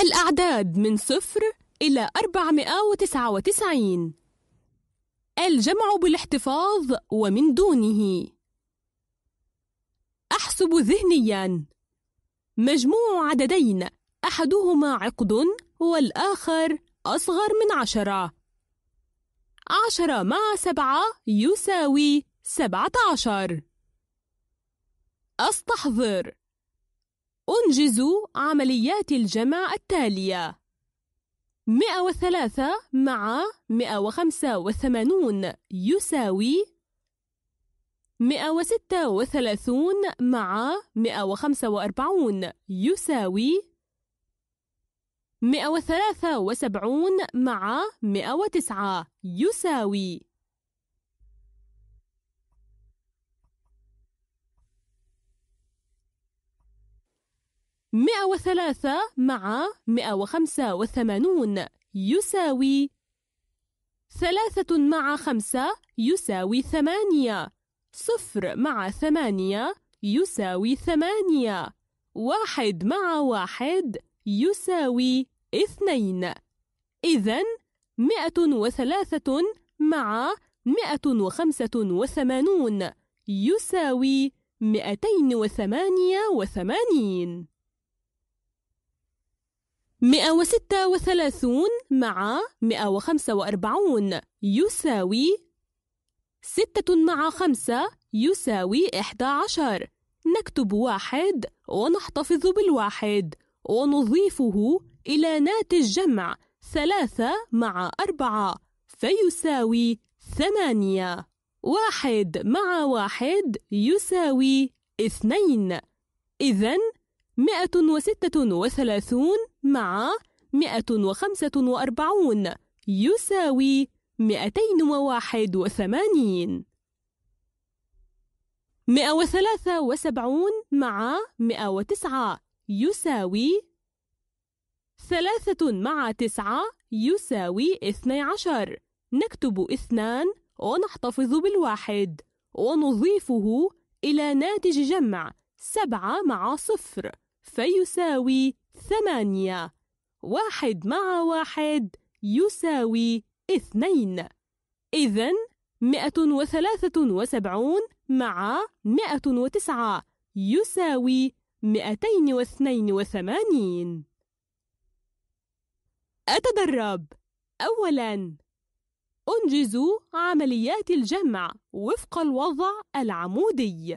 الأعداد من صفر إلى 499 الجمع بالاحتفاظ ومن دونه أحسب ذهنياً مجموع عددين أحدهما عقد والآخر أصغر من عشرة عشرة مع سبعة يساوي سبعة عشر أستحضر أنجز عمليات الجمع التالية 103 مع 185 يساوي 136 مع 145 يساوي 173 مع 109 يساوي 103 مع 185 يساوي ثلاثة مع خمسة يساوي ثمانية صفر مع ثمانية يساوي ثمانية واحد مع واحد يساوي اثنين إذا مئة وثلاثة مع مئة وخمسة وثمانون يساوي مئتين وثمانية وثمانين 136 مع 145 يساوي 6 مع 5 يساوي 11 نكتب واحد ونحتفظ بالواحد ونضيفه إلى ناتج جمع ثلاثة مع أربعة فيساوي ثمانية واحد مع واحد يساوي اثنين إذن مئة وستة وثلاثون مع مئة وخمسة وأربعون يساوي مئتين وواحد وثمانين مئة وثلاثة وسبعون مع مئة وتسعة يساوي ثلاثة مع تسعة يساوي اثني عشر نكتب اثنان ونحتفظ بالواحد ونضيفه إلى ناتج جمع سبعة مع صفر فيساوي ثمانية واحد مع واحد يساوي اثنين إذن مئة وثلاثة وسبعون مع مئة وتسعة يساوي مئتين واثنين وثمانين أتدرب أولاً أنجز عمليات الجمع وفق الوضع العمودي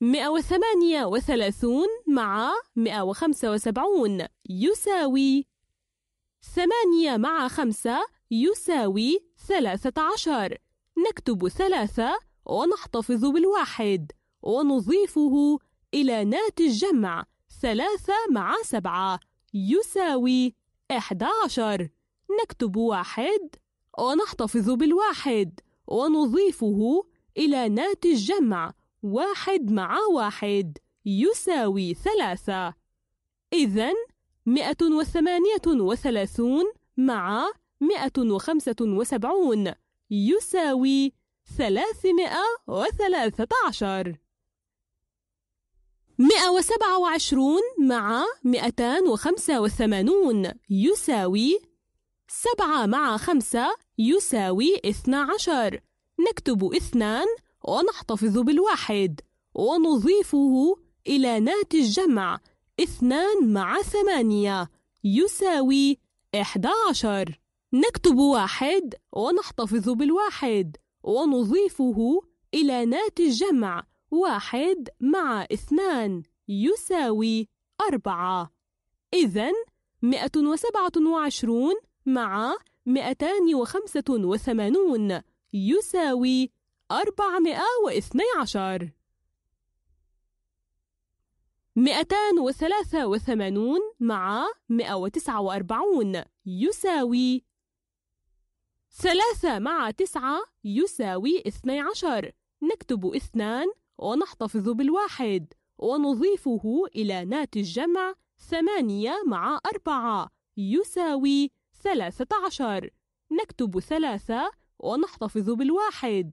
138 مع 175 يساوي 8 مع 5 يساوي 13 نكتب 3 ونحتفظ بالواحد ونضيفه إلى ناتج جمع 3 مع 7 يساوي 11 نكتب 1 ونحتفظ بالواحد ونضيفه إلى ناتج جمع واحد مع واحد يساوي ثلاثة إذا مئة وثمانية وثلاثون مع مئة وخمسة وسبعون يساوي ثلاثمائة وثلاثة عشر مئة وسبعة وعشرون مع مئتان وخمسة وثمانون يساوي سبعة مع خمسة يساوي اثنا عشر نكتب اثنان ونحتفظ بالواحد ونضيفه إلى ناتج جمع اثنان مع ثمانية يساوي إحدى عشر نكتب واحد ونحتفظ بالواحد ونضيفه إلى ناتج جمع واحد مع اثنان يساوي أربعة إذا مئة وسبعة وعشرون مع مئتان وخمسة وثمانون يساوي أربعمائة واثني عشر مئتان وثلاثة وثمانون مع مئة وتسعة وأربعون يساوي ثلاثة مع تسعة يساوي اثني عشر نكتب اثنان ونحتفظ بالواحد ونضيفه إلى ناتج جمع ثمانية مع أربعة يساوي ثلاثة عشر نكتب ثلاثة ونحتفظ بالواحد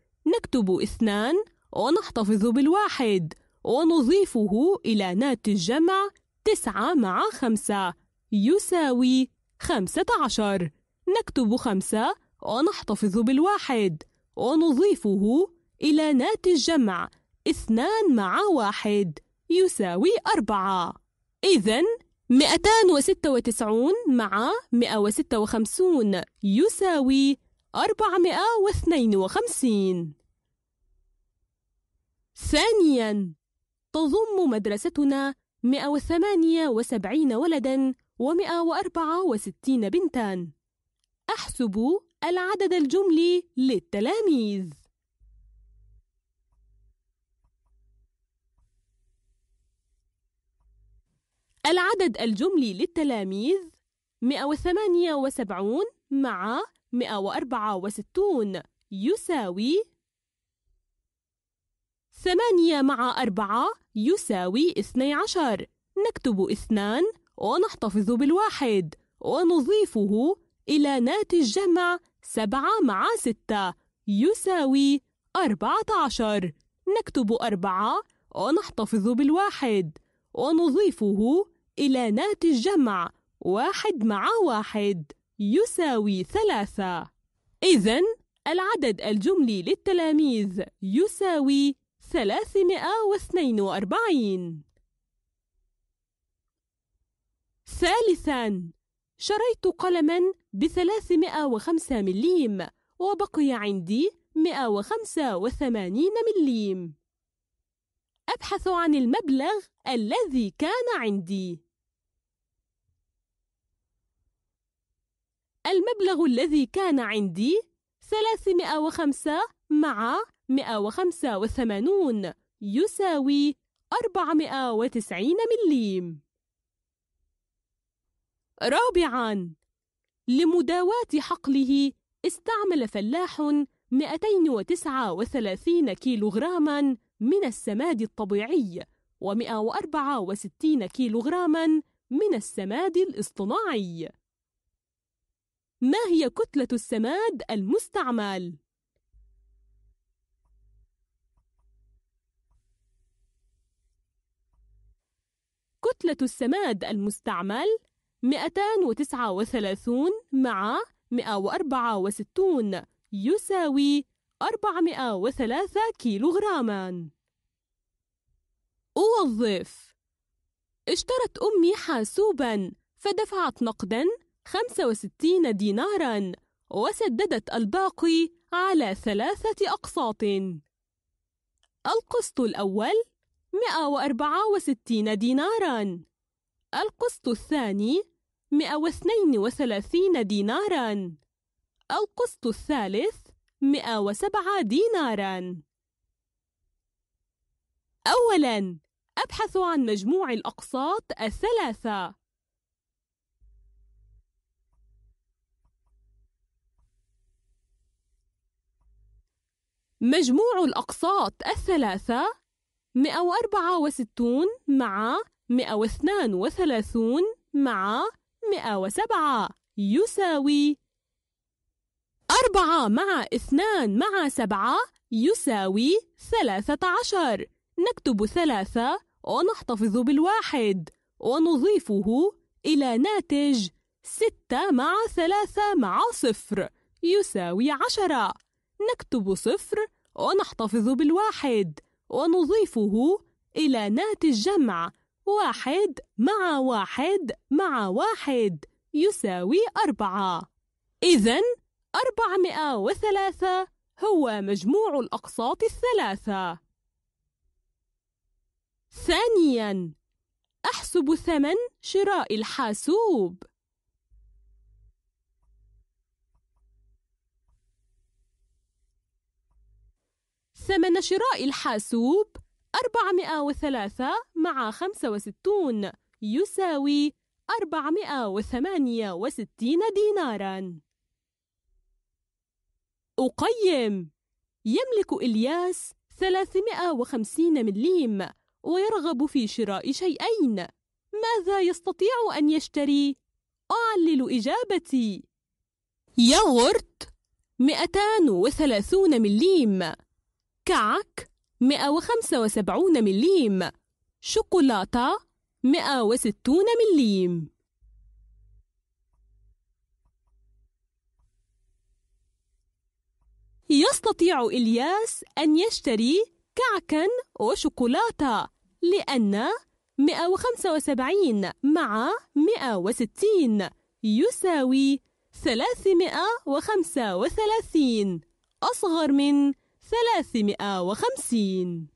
نكتب اثنان ونحتفظ بالواحد ونضيفه إلى ناتج الجمع تسعة مع خمسة يساوي خمسة عشر نكتب خمسة ونحتفظ بالواحد ونضيفه إلى ناتج الجمع اثنان مع واحد يساوي أربعة إذا 296 مع 156 يساوي أربعمائة واثنين وخمسين ثانياً تضم مدرستنا 178 ولداً و164 بنتاً أحسب العدد الجملي للتلاميذ العدد الجملي للتلاميذ 178 مع 164 يساوي 8 مع 4 يساوي 12 نكتب 2 ونحتفظ بالواحد ونضيفه إلى ناتج جمع 7 مع 6 يساوي 14 نكتب 4 ونحتفظ بالواحد ونضيفه إلى ناتج جمع واحد مع واحد يساوي ثلاثة إذا العدد الجملي للتلاميذ يساوي 342 ثالثا شريت قلما بثلاثمائة وخمسة مليم وبقي عندي مائة وخمسة وثمانين مليم أبحث عن المبلغ الذي كان عندي المبلغ الذي كان عندي 305 مع 185 يساوي 490 مليم رابعاً لمداواة حقله استعمل فلاح 239 كيلوغراما من السماد الطبيعي و164 كيلوغراما من السماد الاصطناعي ما هي كتلة السماد المستعمل؟ كتلة السماد المستعمل 239 مع 164 يساوي 403 كيلوغراما أوظف اشترت أمي حاسوبا فدفعت نقدا 65 دينارا وسددت الباقي على ثلاثة أقساط القسط الأول 164 دينارا القسط الثاني 132 دينارا القسط الثالث 107 دينارا أولا أبحث عن مجموع الأقساط الثلاثة مجموع الأقساط الثلاثة 164 مع 132 مع 107 يساوي 4 مع 2 مع 7 يساوي 13 نكتب 3 ونحتفظ بالواحد ونضيفه إلى ناتج 6 مع 3 مع 0 يساوي 10 نكتب صفر ونحتفظ بالواحد ونضيفه إلى ناتج جمع واحد مع واحد مع واحد يساوي أربعة إذا أربعمائة وثلاثة هو مجموع الأقساط الثلاثة ثانياً أحسب ثمن شراء الحاسوب ثمن شراء الحاسوب 403 مع 65 يساوي 468 ديناراً. أقيم يملك إلياس 350 مليم ويرغب في شراء شيئين ماذا يستطيع أن يشتري؟ أعلل إجابتي ياغورت 230 مليم كعك 175 مليم شوكولاتة 160 مليم يستطيع إلياس أن يشتري كعكا وشوكولاتة لأن 175 مع 160 يساوي 335 أصغر من ثلاثمائة وخمسين